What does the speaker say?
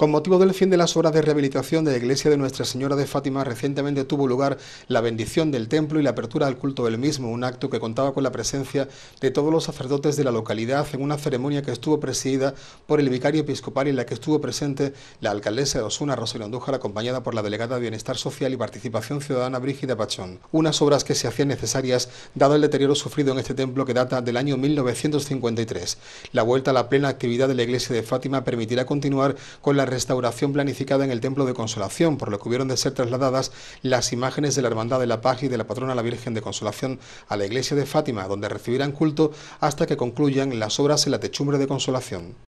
Con motivo del fin de las obras de rehabilitación de la iglesia de Nuestra Señora de Fátima, recientemente tuvo lugar la bendición del templo y la apertura al culto del mismo, un acto que contaba con la presencia de todos los sacerdotes de la localidad en una ceremonia que estuvo presidida por el vicario episcopal y en la que estuvo presente la alcaldesa de Osuna, Rosario Andújar, acompañada por la delegada de Bienestar Social y Participación Ciudadana, Brígida Pachón. Unas obras que se hacían necesarias dado el deterioro sufrido en este templo que data del año 1953. La vuelta a la plena actividad de la iglesia de Fátima permitirá continuar con la restauración planificada en el Templo de Consolación, por lo que hubieron de ser trasladadas las imágenes de la Hermandad de la Paz y de la patrona la Virgen de Consolación a la iglesia de Fátima, donde recibirán culto hasta que concluyan las obras en la techumbre de Consolación.